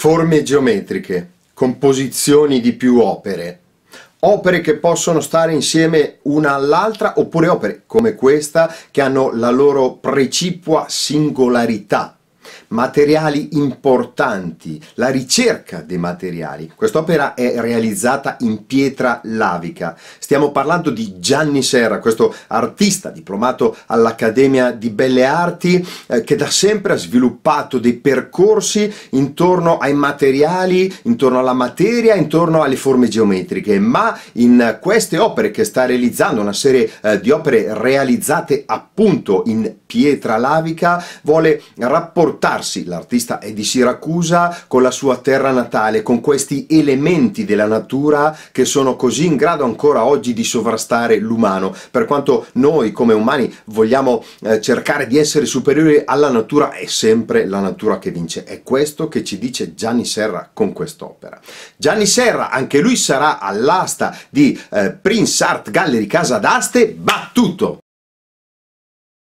forme geometriche, composizioni di più opere, opere che possono stare insieme una all'altra oppure opere come questa che hanno la loro precipua singolarità materiali importanti, la ricerca dei materiali. Quest'opera è realizzata in pietra lavica. Stiamo parlando di Gianni Serra, questo artista diplomato all'Accademia di Belle Arti eh, che da sempre ha sviluppato dei percorsi intorno ai materiali, intorno alla materia, intorno alle forme geometriche, ma in queste opere che sta realizzando, una serie eh, di opere realizzate appunto in pietra lavica, vuole rapportarsi l'artista è di Siracusa con la sua terra natale, con questi elementi della natura che sono così in grado ancora oggi di sovrastare l'umano. Per quanto noi come umani vogliamo eh, cercare di essere superiori alla natura, è sempre la natura che vince. È questo che ci dice Gianni Serra con quest'opera. Gianni Serra, anche lui sarà all'asta di eh, Prince Art Gallery Casa d'Aste, battuto!